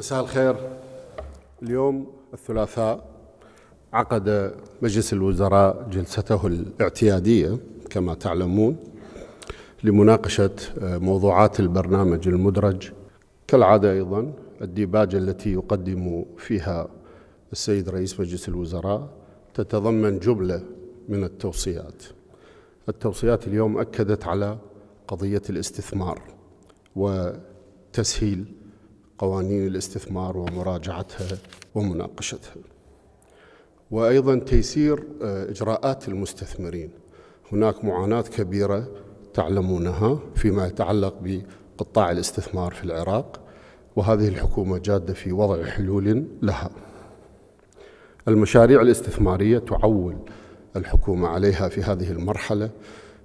مساء الخير اليوم الثلاثاء عقد مجلس الوزراء جلسته الاعتيادية كما تعلمون لمناقشة آه، موضوعات البرنامج المدرج كالعادة أيضا الديباجة التي يقدم فيها السيد رئيس مجلس الوزراء تتضمن جملة من التوصيات التوصيات اليوم أكدت على قضية الاستثمار وتسهيل قوانين الاستثمار ومراجعتها ومناقشتها وأيضا تيسير آه، إجراءات المستثمرين هناك معاناة كبيرة تعلمونها فيما يتعلق بقطاع الاستثمار في العراق وهذه الحكومة جادة في وضع حلول لها المشاريع الاستثمارية تعول الحكومة عليها في هذه المرحلة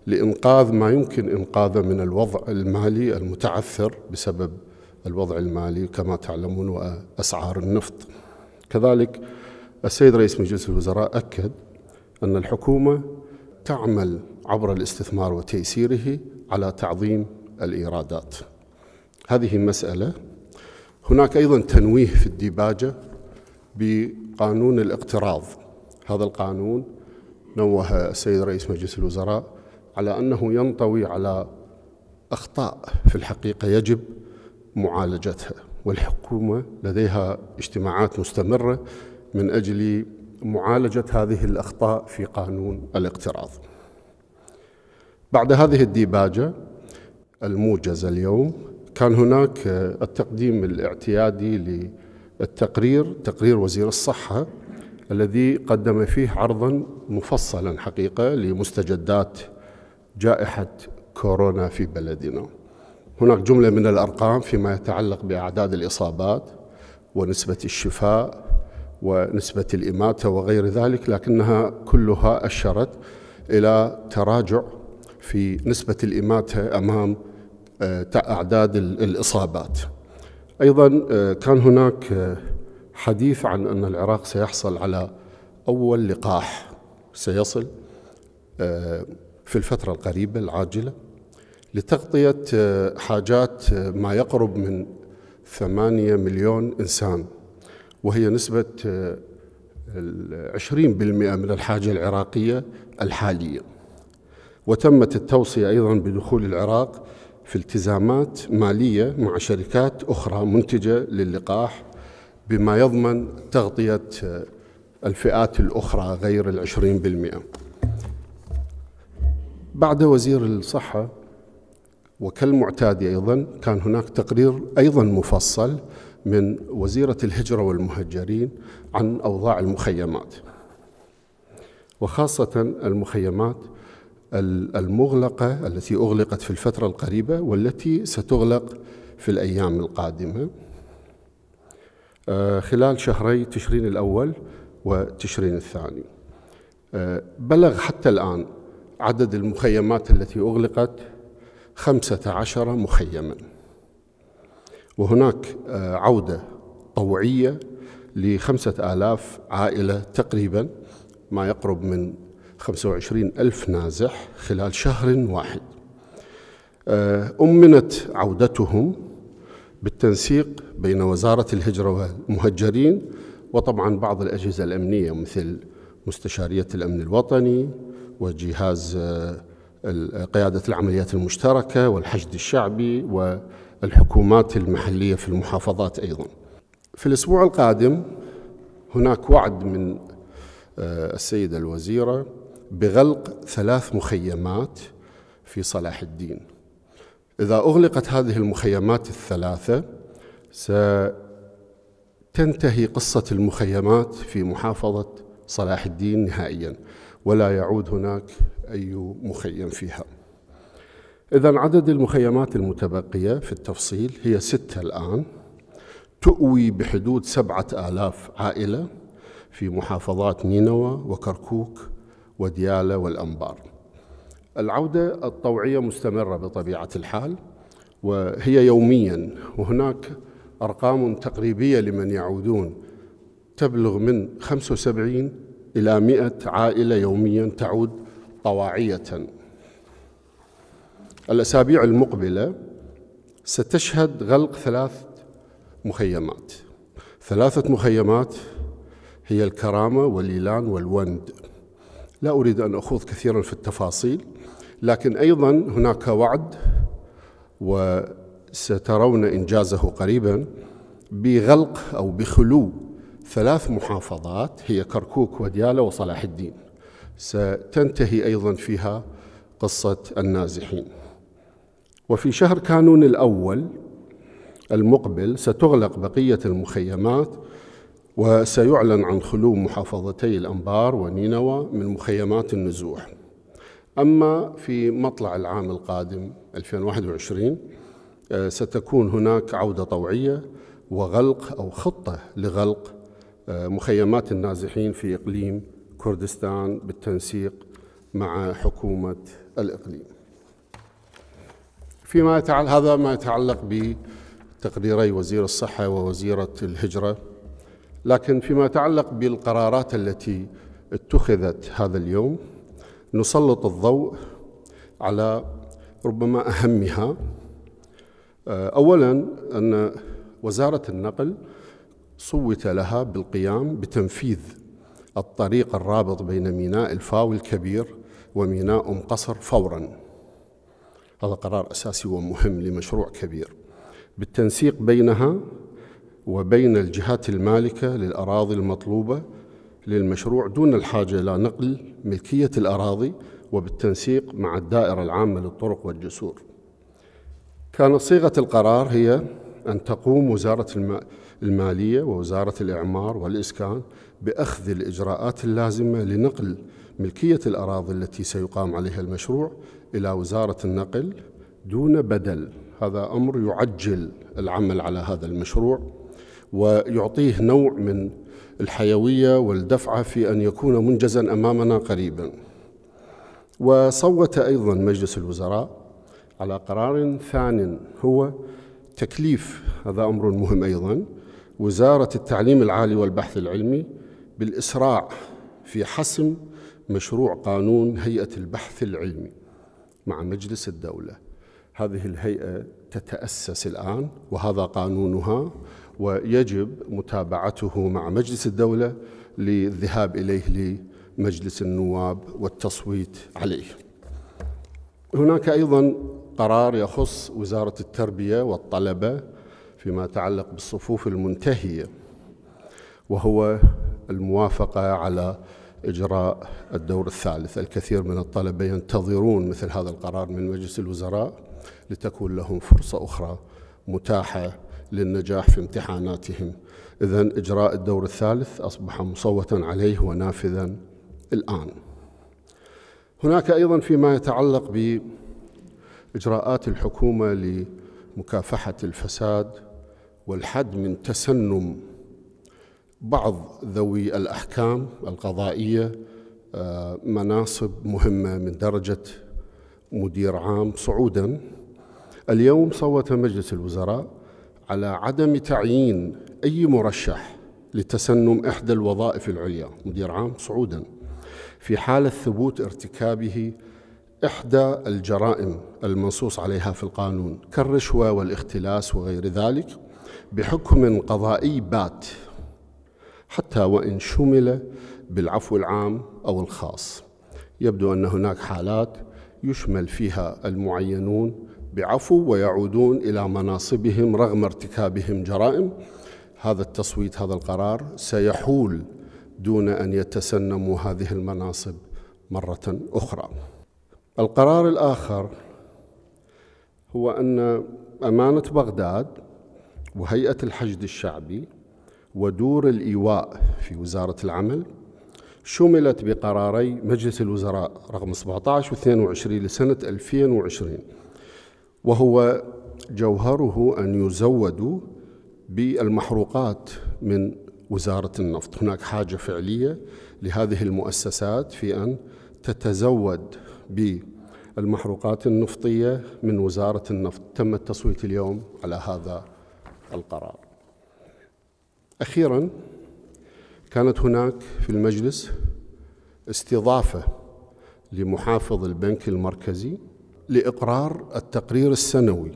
لإنقاذ ما يمكن إنقاذه من الوضع المالي المتعثر بسبب الوضع المالي كما تعلمون وأسعار النفط كذلك السيد رئيس مجلس الوزراء أكد أن الحكومة تعمل عبر الاستثمار وتيسيره على تعظيم الإيرادات هذه مسألة هناك أيضا تنويه في الديباجة بقانون الاقتراض هذا القانون نوه السيد رئيس مجلس الوزراء على أنه ينطوي على أخطاء في الحقيقة يجب معالجتها والحكومة لديها اجتماعات مستمرة من أجل معالجة هذه الأخطاء في قانون الاقتراض بعد هذه الديباجة الموجزة اليوم كان هناك التقديم الاعتيادي للتقرير تقرير وزير الصحة الذي قدم فيه عرضا مفصلا حقيقة لمستجدات جائحة كورونا في بلدنا هناك جملة من الأرقام فيما يتعلق بأعداد الإصابات ونسبة الشفاء ونسبة الإماتة وغير ذلك لكنها كلها أشرت إلى تراجع في نسبة الإماتة أمام آه، أعداد الإصابات أيضا آه، كان هناك آه، حديث عن أن العراق سيحصل على أول لقاح سيصل في الفترة القريبة العاجلة لتغطية آه، حاجات آه، ما يقرب من 8 مليون إنسان وهي نسبة 20% آه، من الحاجة العراقية الحالية وتمت التوصية أيضا بدخول العراق في التزامات مالية مع شركات أخرى منتجة للقاح بما يضمن تغطية الفئات الأخرى غير العشرين بالمئة بعد وزير الصحة وكالمعتاد أيضا كان هناك تقرير أيضا مفصل من وزيرة الهجرة والمهجرين عن أوضاع المخيمات وخاصة المخيمات المغلقة التي أغلقت في الفترة القريبة والتي ستغلق في الأيام القادمة آه، خلال شهري تشرين الأول وتشرين الثاني آه، بلغ حتى الآن عدد المخيمات التي أغلقت خمسة عشر مخيما وهناك آه، عودة طوعية لخمسة آلاف عائلة تقريبا ما يقرب من وعشرين ألف نازح خلال شهر واحد آه، أمنت عودتهم بالتنسيق بين وزارة الهجرة والمهجرين وطبعا بعض الأجهزة الأمنية مثل مستشارية الأمن الوطني وجهاز آه، قيادة العمليات المشتركة والحشد الشعبي والحكومات المحلية في المحافظات أيضا في الأسبوع القادم هناك وعد من آه، السيدة الوزيرة بغلق ثلاث مخيمات في صلاح الدين إذا أغلقت هذه المخيمات الثلاثة ستنتهي قصة المخيمات في محافظة صلاح الدين نهائيا ولا يعود هناك أي مخيم فيها إذا عدد المخيمات المتبقية في التفصيل هي ستة الآن تؤوي بحدود سبعة آلاف عائلة في محافظات نينوى وكركوك وديالى والأنبار العودة الطوعية مستمرة بطبيعة الحال وهي يوميا وهناك أرقام تقريبية لمن يعودون تبلغ من 75 إلى مئة عائلة يوميا تعود طواعية الأسابيع المقبلة ستشهد غلق ثلاث مخيمات ثلاثة مخيمات هي الكرامة والليلان والوند لا أريد أن أخوض كثيرا في التفاصيل لكن أيضا هناك وعد وسترون إنجازه قريبا بغلق أو بخلو ثلاث محافظات هي كركوك وديالة وصلاح الدين ستنتهي أيضا فيها قصة النازحين وفي شهر كانون الأول المقبل ستغلق بقية المخيمات وسيعلن عن خلو محافظتي الأنبار ونينوى من مخيمات النزوح أما في مطلع العام القادم 2021 آه، ستكون هناك عودة طوعية وغلق أو خطة لغلق مخيمات النازحين في إقليم كردستان بالتنسيق مع حكومة الإقليم فيما يتعلق هذا ما يتعلق بتقريري وزير الصحة ووزيرة الهجرة لكن فيما يتعلق بالقرارات التي اتخذت هذا اليوم نسلط الضوء على ربما أهمها أولا أن وزارة النقل صوت لها بالقيام بتنفيذ الطريق الرابط بين ميناء الفاو الكبير وميناء أم قصر فورا هذا قرار أساسي ومهم لمشروع كبير بالتنسيق بينها وبين الجهات المالكة للأراضي المطلوبة للمشروع دون الحاجة إلى نقل ملكية الأراضي وبالتنسيق مع الدائرة العامة للطرق والجسور كانت صيغة القرار هي أن تقوم وزارة المالكة المالية ووزارة الإعمار والإسكان بأخذ الإجراءات اللازمة لنقل ملكية الأراضي التي سيقام عليها المشروع إلى وزارة النقل دون بدل هذا أمر يعجل العمل على هذا المشروع ويعطيه نوع من الحيوية والدفعة في أن يكون منجزا أمامنا قريبا وصوت أيضا مجلس الوزراء على قرار ثان هو تكليف هذا أمر مهم أيضا وزارة التعليم العالي والبحث العلمي بالإسراع في حسم مشروع قانون هيئة البحث العلمي مع مجلس الدولة هذه الهيئة تتأسس الآن وهذا قانونها ويجب متابعته مع مجلس الدولة للذهاب إليه لمجلس النواب والتصويت عليه هناك أيضا قرار يخص وزارة التربية والطلبة فيما يتعلق بالصفوف المنتهيه وهو الموافقه على اجراء الدور الثالث الكثير من الطلبه ينتظرون مثل هذا القرار من مجلس الوزراء لتكون لهم فرصه اخرى متاحه للنجاح في امتحاناتهم اذا اجراء الدور الثالث اصبح مصوتا عليه ونافذا الان هناك ايضا فيما يتعلق باجراءات الحكومه لمكافحه الفساد والحد من تسنم بعض ذوي الأحكام القضائية آه، مناصب مهمة من درجة مدير عام صعودا اليوم صوت مجلس الوزراء على عدم تعيين أي مرشح لتسنم إحدى الوظائف العليا مدير عام صعودا في حالة ثبوت ارتكابه إحدى الجرائم المنصوص عليها في القانون كالرشوة والاختلاس وغير ذلك بحكم قضائي بات حتى وإن شمل بالعفو العام أو الخاص يبدو أن هناك حالات يشمل فيها المعينون بعفو ويعودون إلى مناصبهم رغم ارتكابهم جرائم هذا التصويت هذا القرار سيحول دون أن يتسنموا هذه المناصب مرة أخرى القرار الآخر هو أن أمانة بغداد وهيئة الحشد الشعبي ودور الإيواء في وزارة العمل شملت بقراري مجلس الوزراء رقم 17 و 22 لسنة 2020 وهو جوهره أن يزودوا بالمحروقات من وزارة النفط هناك حاجة فعلية لهذه المؤسسات في أن تتزود بالمحروقات النفطية من وزارة النفط تم التصويت اليوم على هذا القرار أخيرا كانت هناك في المجلس استضافة لمحافظ البنك المركزي لإقرار التقرير السنوي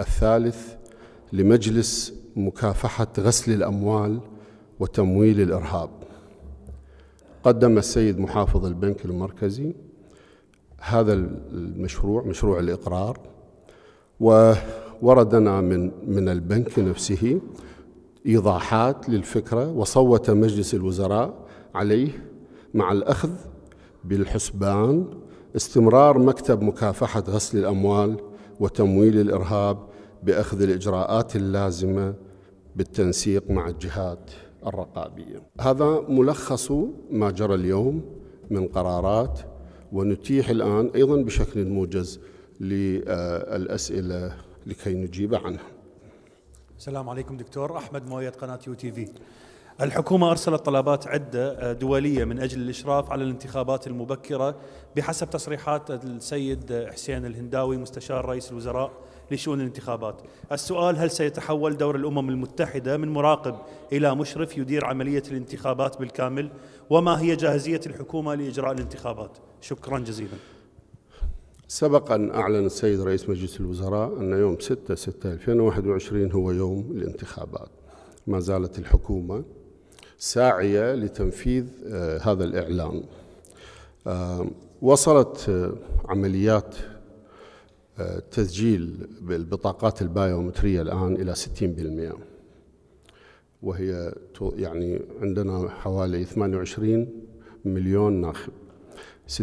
الثالث لمجلس مكافحة غسل الأموال وتمويل الإرهاب قدم السيد محافظ البنك المركزي هذا المشروع مشروع الإقرار و وردنا من من البنك نفسه ايضاحات للفكره وصوت مجلس الوزراء عليه مع الاخذ بالحسبان استمرار مكتب مكافحه غسل الاموال وتمويل الارهاب باخذ الاجراءات اللازمه بالتنسيق مع الجهات الرقابيه. هذا ملخص ما جرى اليوم من قرارات ونتيح الان ايضا بشكل موجز للاسئله لكي نجيب عنها السلام عليكم دكتور أحمد مويد قناة يو تي في الحكومة أرسلت طلبات عدة آه، دولية من أجل الإشراف على الانتخابات المبكرة بحسب تصريحات السيد آه، حسين الهنداوي مستشار رئيس الوزراء لشؤون الانتخابات السؤال هل سيتحول دور الأمم المتحدة من مراقب إلى مشرف يدير عملية الانتخابات بالكامل وما هي جاهزية الحكومة لإجراء الانتخابات شكرا جزيلا سبق أن أعلن السيد رئيس مجلس الوزراء أن يوم 6 6 2021 هو يوم الانتخابات ما زالت الحكومة ساعية لتنفيذ آه، هذا الإعلان آه، وصلت آه، عمليات تسجيل بالبطاقات البايومترية الآن إلى 60% وهي يعني عندنا حوالي 28 مليون ناخب 60%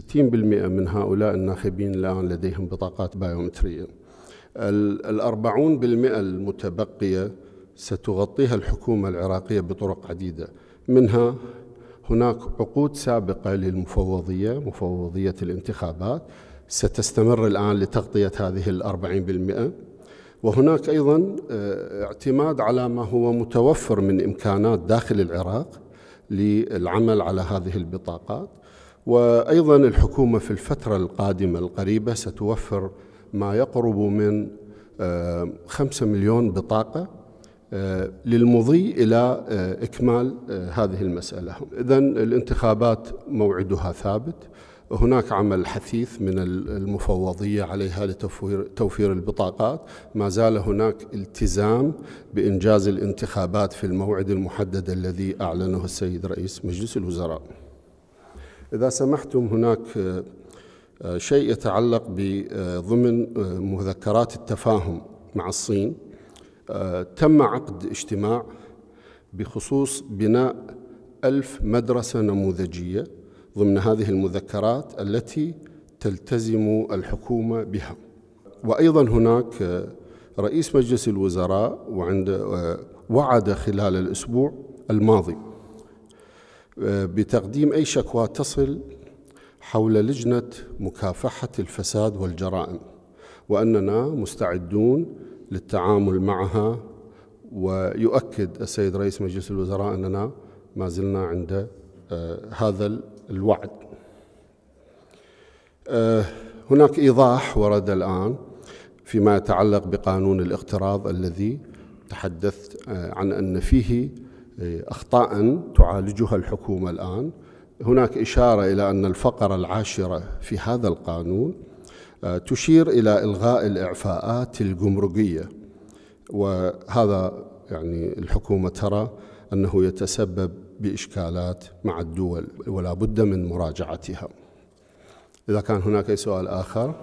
من هؤلاء الناخبين الآن لديهم بطاقات بايومترية الأربعون بالمئة المتبقية ستغطيها الحكومة العراقية بطرق عديدة منها هناك عقود سابقة للمفوضية مفوضية الانتخابات ستستمر الآن لتغطية هذه الأربعين بالمئة وهناك أيضا آه، اعتماد على ما هو متوفر من إمكانات داخل العراق للعمل على هذه البطاقات وايضا الحكومه في الفتره القادمه القريبه ستوفر ما يقرب من آه، خمسة مليون بطاقه آه، للمضي الى آه، اكمال هذه المساله اذا الانتخابات موعدها ثابت هناك عمل حثيث من المفوضيه عليها لتوفير توفير البطاقات، ما زال هناك التزام بانجاز الانتخابات في الموعد المحدد الذي اعلنه السيد رئيس مجلس الوزراء. إذا سمحتم هناك آه، آه، شيء يتعلق بضمن آه، مذكرات التفاهم مع الصين تم عقد اجتماع بخصوص بناء ألف مدرسة نموذجية ضمن هذه المذكرات التي تلتزم الحكومة بها وأيضا هناك رئيس مجلس الوزراء وعند وعد خلال الأسبوع الماضي بتقديم أي شكوى تصل حول لجنة مكافحة الفساد والجرائم وأننا مستعدون للتعامل معها ويؤكد السيد رئيس مجلس الوزراء أننا ما زلنا عند آه، هذا الوعد آه، هناك إيضاح ورد الآن فيما يتعلق بقانون الاقتراض الذي تحدثت آه، عن أن فيه أخطاء تعالجها الحكومة الآن هناك إشارة إلى أن الفقرة العاشرة في هذا القانون آه، تشير إلى إلغاء الإعفاءات الجمركية وهذا يعني الحكومة ترى أنه يتسبب بإشكالات مع الدول ولا بد من مراجعتها إذا كان هناك أي سؤال آخر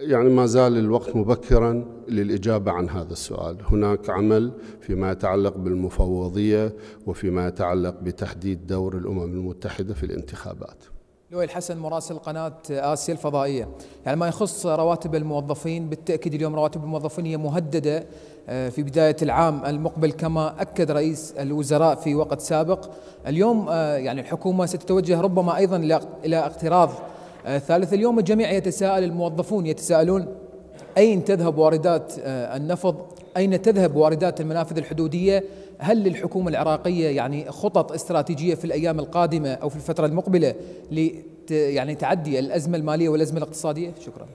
يعني ما زال الوقت مبكرا للإجابة عن هذا السؤال هناك عمل فيما يتعلق بالمفوضية وفيما يتعلق بتحديد دور الأمم المتحدة في الانتخابات لؤي الحسن مراسل قناة آسيا الفضائية يعني ما يخص رواتب الموظفين بالتأكيد اليوم رواتب الموظفين هي مهددة آه، في بداية العام المقبل كما أكد رئيس الوزراء في وقت سابق اليوم آه، يعني الحكومة ستتوجه ربما أيضا إلى اقتراض آه، ثالث اليوم الجميع يتساءل الموظفون يتساءلون أين تذهب واردات آه، النفط أين تذهب واردات المنافذ الحدودية هل للحكومة العراقية يعني خطط استراتيجية في الأيام القادمة أو في الفترة المقبلة ل يعني تعدي الأزمة المالية والأزمة الاقتصادية شكرا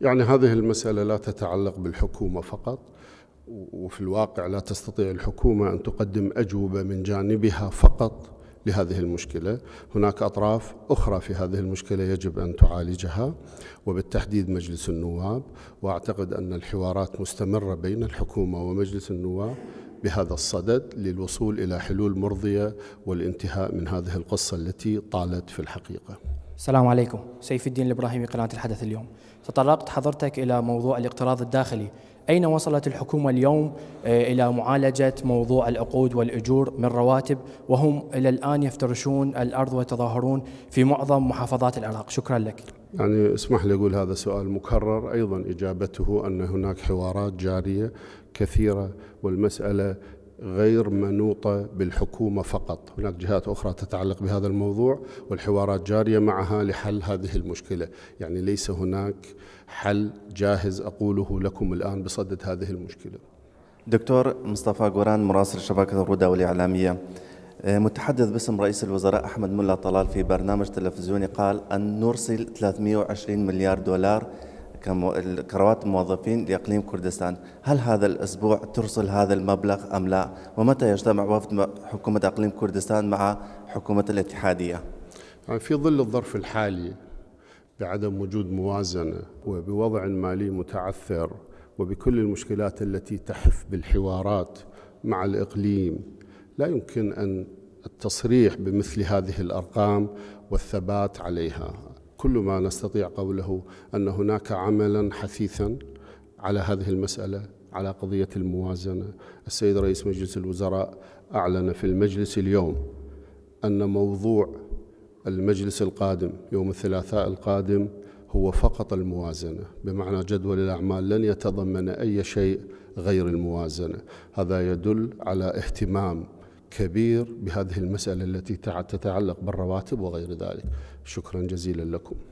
يعني هذه المسألة لا تتعلق بالحكومة فقط وفي الواقع لا تستطيع الحكومة أن تقدم أجوبة من جانبها فقط لهذه المشكلة هناك أطراف أخرى في هذه المشكلة يجب أن تعالجها وبالتحديد مجلس النواب وأعتقد أن الحوارات مستمرة بين الحكومة ومجلس النواب بهذا الصدد للوصول إلى حلول مرضية والانتهاء من هذه القصة التي طالت في الحقيقة السلام عليكم سيف الدين الإبراهيمي قناة الحدث اليوم تطرقت حضرتك إلى موضوع الاقتراض الداخلي أين وصلت الحكومة اليوم آه، إلى معالجة موضوع العقود والأجور من رواتب وهم إلى الآن يفترشون الأرض ويتظاهرون في معظم محافظات العراق شكرا لك يعني اسمح لي أقول هذا سؤال مكرر أيضا إجابته أن هناك حوارات جارية كثيرة والمسألة غير منوطة بالحكومة فقط هناك جهات أخرى تتعلق بهذا الموضوع والحوارات جارية معها لحل هذه المشكلة يعني ليس هناك حل جاهز أقوله لكم الآن بصدد هذه المشكلة دكتور مصطفى قوران مراسل شبكة الردى والإعلامية آه، متحدث باسم رئيس الوزراء أحمد ملا طلال في برنامج تلفزيوني قال أن نرسل 320 مليار دولار كروات موظفين لاقليم كردستان، هل هذا الاسبوع ترسل هذا المبلغ ام لا؟ ومتى يجتمع وفد حكومه اقليم كردستان مع حكومه الاتحاديه؟ آه، في ظل الظرف الحالي بعدم وجود موازنه وبوضع مالي متعثر وبكل المشكلات التي تحف بالحوارات مع الاقليم لا يمكن ان التصريح بمثل هذه الارقام والثبات عليها كل ما نستطيع قوله أن هناك عملا حثيثا على هذه المسألة على قضية الموازنة السيد رئيس مجلس الوزراء أعلن في المجلس اليوم أن موضوع المجلس القادم يوم الثلاثاء القادم هو فقط الموازنة بمعنى جدول الأعمال لن يتضمن أي شيء غير الموازنة هذا يدل على اهتمام كبير بهذه المسألة التي تتعلق بالرواتب وغير ذلك شكرا جزيلا لكم